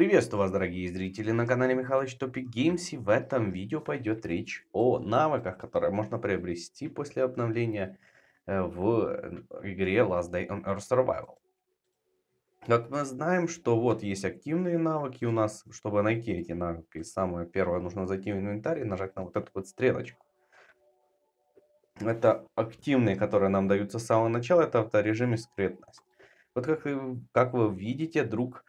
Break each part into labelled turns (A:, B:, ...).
A: Приветствую вас, дорогие зрители на канале Михалыч Топик Геймс. И в этом видео пойдет речь о навыках, которые можно приобрести после обновления э, в э, игре Last Day on Earth Survival. Как мы знаем, что вот есть активные навыки у нас. Чтобы найти эти навыки, самое первое, нужно зайти в инвентарь и нажать на вот эту вот стрелочку. Это активные, которые нам даются с самого начала, это в режиме скрытность. Вот как, как вы видите, друг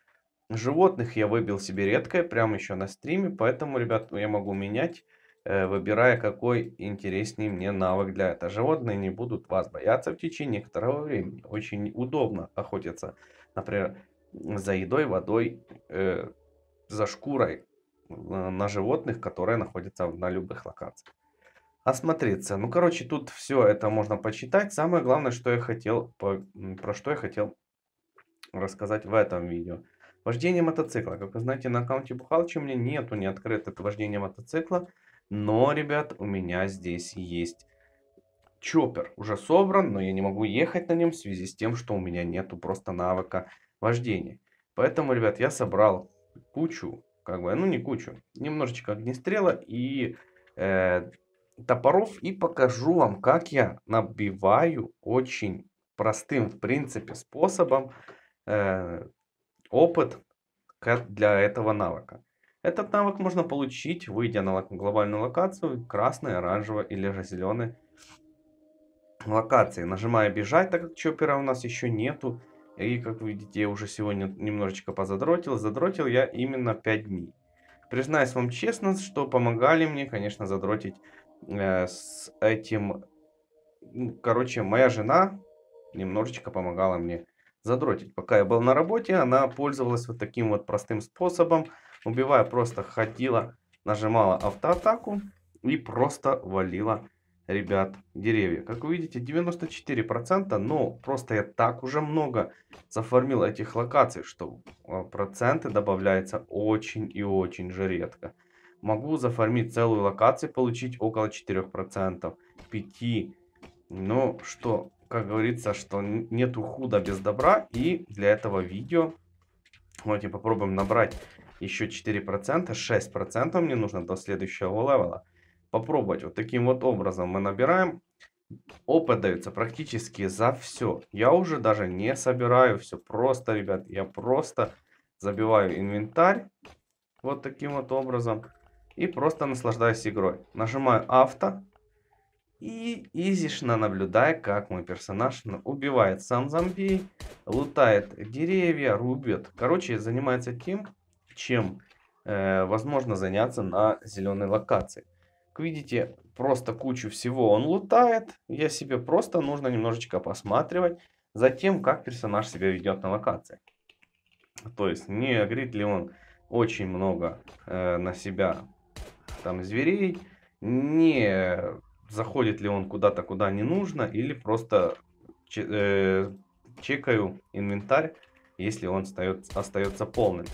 A: Животных я выбил себе редкое, прямо еще на стриме, поэтому, ребят, я могу менять, э, выбирая, какой интереснее мне навык для этого. Животные не будут вас бояться в течение некоторого времени. Очень удобно охотиться, например, за едой, водой, э, за шкурой э, на животных, которые находятся на любых локациях. Осмотреться. Ну, короче, тут все это можно почитать. Самое главное, что я хотел, про что я хотел рассказать в этом видео – Вождение мотоцикла. Как вы знаете, на аккаунте Бухалыча у меня нету не открыто это вождение мотоцикла. Но, ребят, у меня здесь есть чоппер. Уже собран, но я не могу ехать на нем в связи с тем, что у меня нету просто навыка вождения. Поэтому, ребят, я собрал кучу, как бы, ну не кучу, немножечко огнестрела и э, топоров. И покажу вам, как я набиваю очень простым, в принципе, способом э, опыт для этого навыка. Этот навык можно получить, выйдя на глобальную локацию, красная, оранжевая или же зеленая локации. нажимая бежать, так как чопера у нас еще нету. И как вы видите, я уже сегодня немножечко позадротил. Задротил я именно 5 дней. Признаюсь вам честно, что помогали мне, конечно, задротить э, с этим... Короче, моя жена немножечко помогала мне задротить. Пока я был на работе, она пользовалась вот таким вот простым способом. Убивая, просто ходила, нажимала автоатаку и просто валила, ребят, деревья. Как вы видите, 94%, но просто я так уже много заформил этих локаций, что а, проценты добавляются очень и очень же редко. Могу зафармить целую локацию, получить около 4%, 5%. но что, как говорится, что нету худа без добра. И для этого видео давайте попробуем набрать еще 4%, 6% мне нужно до следующего левела. Попробовать вот таким вот образом мы набираем. Опыт дается практически за все. Я уже даже не собираю все просто, ребят. Я просто забиваю инвентарь вот таким вот образом. И просто наслаждаюсь игрой. Нажимаю авто. И изишно наблюдая, как мой персонаж убивает сам зомби, лутает деревья, рубит. Короче, занимается тем, чем э, возможно заняться на зеленой локации. Как видите, просто кучу всего он лутает. Я себе просто нужно немножечко посматривать за тем, как персонаж себя ведет на локации. То есть, не говорит ли он очень много э, на себя там зверей, не заходит ли он куда-то, куда не нужно, или просто э, чекаю инвентарь, если он остается, полным.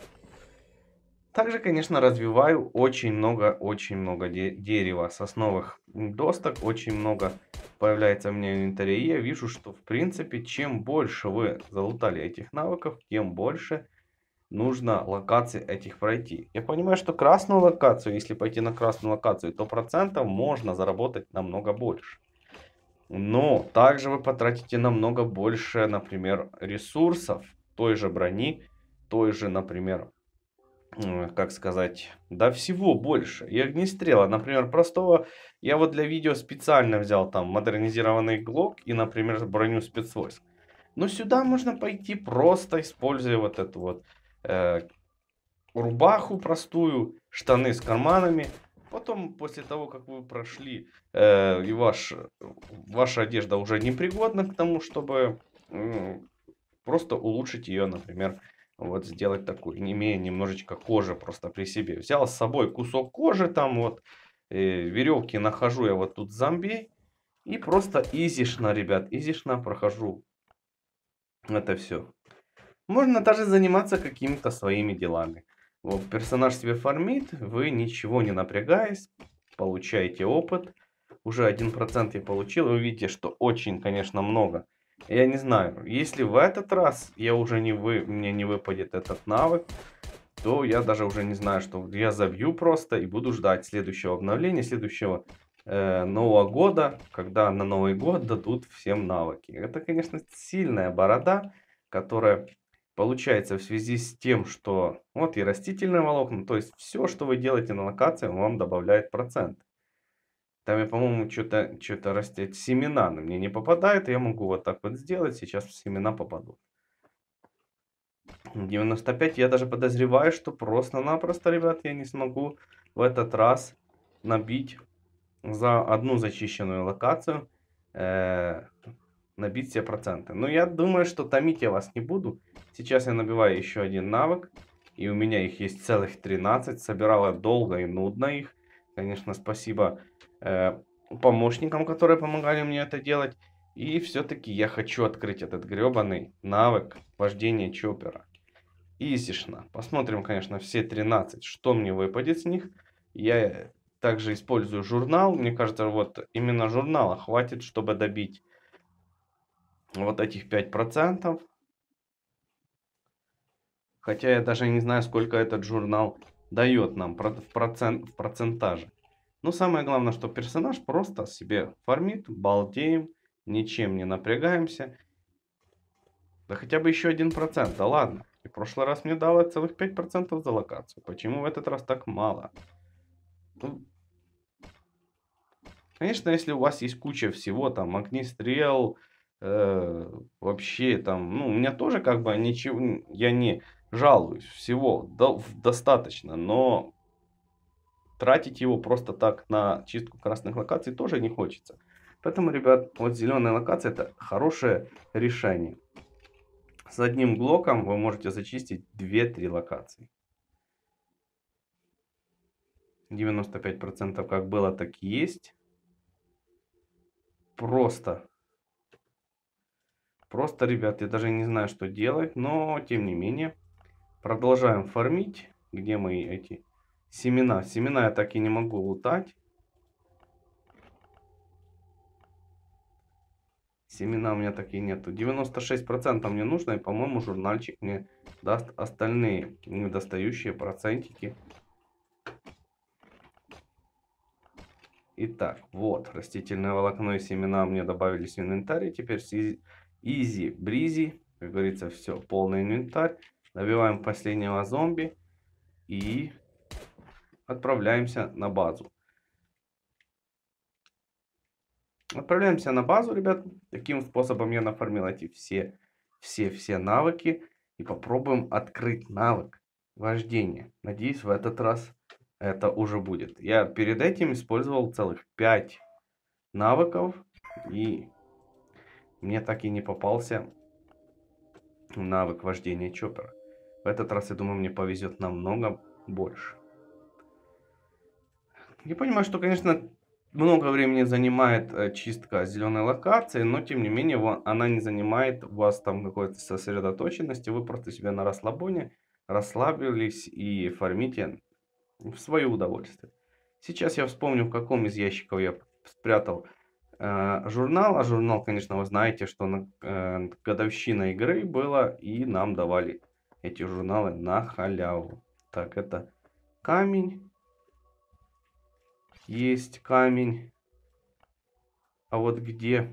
A: Также, конечно, развиваю очень много, очень много де дерева, сосновых досток, очень много появляется у меня в инвентаре. И я вижу, что, в принципе, чем больше вы залутали этих навыков, тем больше нужно локации этих пройти. Я понимаю, что красную локацию, если пойти на красную локацию, то процентов можно заработать намного больше. Но также вы потратите намного больше, например, ресурсов той же брони, той же, например, как сказать, да всего больше. И огнестрела, например, простого, я вот для видео специально взял там модернизированный глок и, например, броню спецвойск. Но сюда можно пойти просто используя вот эту вот э, рубаху простую, штаны с карманами. Потом, после того, как вы прошли, э, и ваш, ваша одежда уже непригодна к тому, чтобы э, просто улучшить ее, например, вот сделать такую, имея немножечко кожи просто при себе. Взял с собой кусок кожи, там вот э, веревки нахожу я вот тут зомби. И просто изишно, ребят, изишно прохожу это все. Можно даже заниматься какими-то своими делами. Вот персонаж себе фармит, вы ничего не напрягаясь, получаете опыт. Уже 1% я получил, вы видите, что очень, конечно, много. Я не знаю, если в этот раз я уже не вы, мне не выпадет этот навык, то я даже уже не знаю, что я забью просто и буду ждать следующего обновления, следующего э, Нового года, когда на Новый год дадут всем навыки. Это, конечно, сильная борода, которая Получается, в связи с тем, что вот и растительные волокна, то есть все, что вы делаете на локации, вам добавляет процент. Там я, по-моему, что-то что, что растет. Семена на мне не попадает. Я могу вот так вот сделать. Сейчас в семена попаду. 95. Я даже подозреваю, что просто-напросто, ребят, я не смогу в этот раз набить за одну зачищенную локацию. Э набить все проценты. Но я думаю, что томить я вас не буду. Сейчас я набиваю еще один навык. И у меня их есть целых 13. Собирала долго и нудно их. Конечно, спасибо э, помощникам, которые помогали мне это делать. И все-таки я хочу открыть этот гребаный навык вождения чоппера. Изишно. Посмотрим, конечно, все 13, что мне выпадет с них. Я также использую журнал. Мне кажется, вот именно журнала хватит, чтобы добить вот этих 5%. Хотя я даже не знаю, сколько этот журнал дает нам в, процент, в процентаже. Но самое главное, что персонаж просто себе фармит, балдеем, ничем не напрягаемся. Да хотя бы еще один процент. да ладно. И в прошлый раз мне дало целых 5% за локацию. Почему в этот раз так мало? Ну, конечно, если у вас есть куча всего, там, огнестрел, Э, вообще там, ну, у меня тоже как бы ничего, я не жалуюсь, всего до, достаточно, но тратить его просто так на чистку красных локаций тоже не хочется. Поэтому, ребят, вот зеленая локация это хорошее решение. С одним блоком вы можете зачистить 2-3 локации. 95% как было, так и есть. Просто Просто, ребят, я даже не знаю, что делать, но тем не менее. Продолжаем фармить. Где мои эти семена? Семена я так и не могу лутать. Семена у меня такие нету. 96% мне нужно, и, по-моему, журнальчик мне даст остальные недостающие процентики. Итак, вот, растительное волокно и семена мне добавились в инвентарь. И теперь Изи бризи. Как говорится, все, полный инвентарь. Добиваем последнего зомби. И отправляемся на базу. Отправляемся на базу, ребят. Таким способом я нафармил эти все, все, все навыки. И попробуем открыть навык вождения. Надеюсь, в этот раз это уже будет. Я перед этим использовал целых 5 навыков. И мне так и не попался навык вождения чопера. В этот раз, я думаю, мне повезет намного больше. Я понимаю, что, конечно, много времени занимает э, чистка зеленой локации, но тем не менее она не занимает у вас там какой-то сосредоточенности, вы просто себя на расслабоне расслабились и фармите в свое удовольствие. Сейчас я вспомню, в каком из ящиков я спрятал Э, журнала журнал, конечно, вы знаете, что на э, годовщина игры было, и нам давали эти журналы на халяву. Так, это камень. Есть камень. А вот где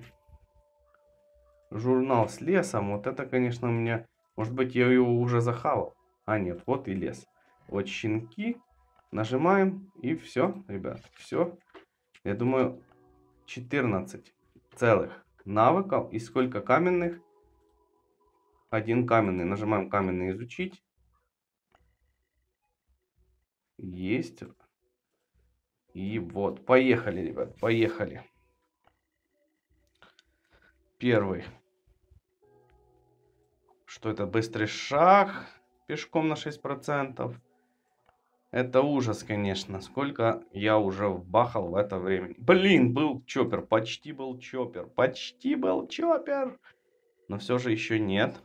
A: журнал с лесом, вот это, конечно, у меня... Может быть, я его уже захавал. А нет, вот и лес. Вот щенки. Нажимаем, и все, ребят, все. Я думаю, 14 целых навыков и сколько каменных? Один каменный. Нажимаем каменный изучить. Есть. И вот, поехали, ребят, поехали. Первый. Что это? Быстрый шаг пешком на 6%. Это ужас, конечно. Сколько я уже вбахал в это время. Блин, был чоппер. Почти был чоппер. Почти был чоппер. Но все же еще нет.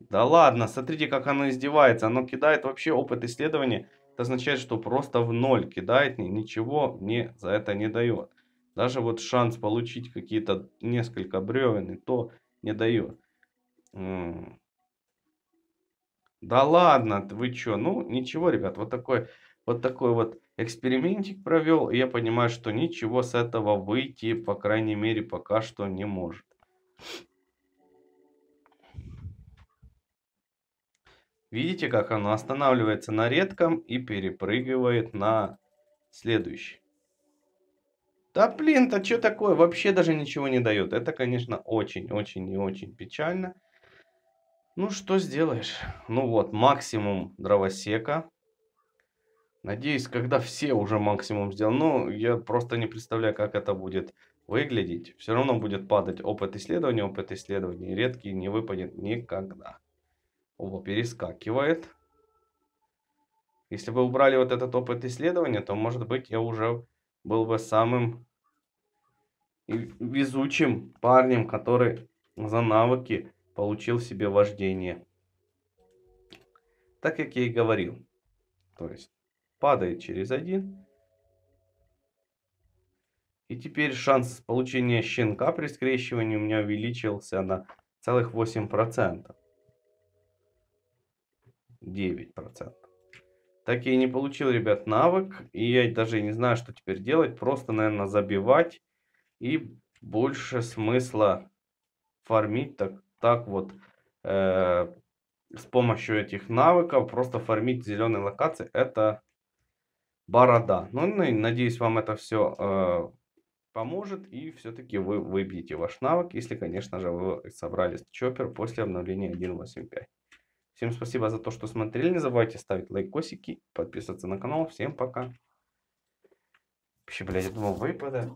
A: Да ладно, смотрите, как оно издевается. Оно кидает вообще опыт исследования. Это означает, что просто в ноль кидает. Ничего мне за это не дает. Даже вот шанс получить какие-то несколько бревен и то не дает. Да ладно, вы чё? Ну, ничего, ребят, вот такой вот такой вот экспериментик провел. И я понимаю, что ничего с этого выйти, по крайней мере, пока что не может. Видите, как оно останавливается на редком и перепрыгивает на следующий. Да блин, то что такое? Вообще даже ничего не дает. Это, конечно, очень-очень и очень печально. Ну, что сделаешь? Ну вот, максимум дровосека. Надеюсь, когда все уже максимум сделаны. Ну, я просто не представляю, как это будет выглядеть. Все равно будет падать опыт исследования, опыт исследования, Редкий не выпадет никогда. О, перескакивает. Если бы убрали вот этот опыт исследования, то, может быть, я уже был бы самым везучим парнем, который за навыки получил себе вождение. Так как я и говорил. То есть падает через один. И теперь шанс получения щенка при скрещивании у меня увеличился на целых 8%. 9%. Так я и не получил, ребят, навык. И я даже не знаю, что теперь делать. Просто, наверное, забивать. И больше смысла фармить так так вот э, с помощью этих навыков просто фармить зеленые локации. Это борода. Ну, надеюсь, вам это все э, поможет и все-таки вы выбьете ваш навык, если, конечно же, вы собрали чоппер после обновления 1.8.5. Всем спасибо за то, что смотрели. Не забывайте ставить лайкосики, подписываться на канал. Всем пока. Вообще, блядь, этого выпада.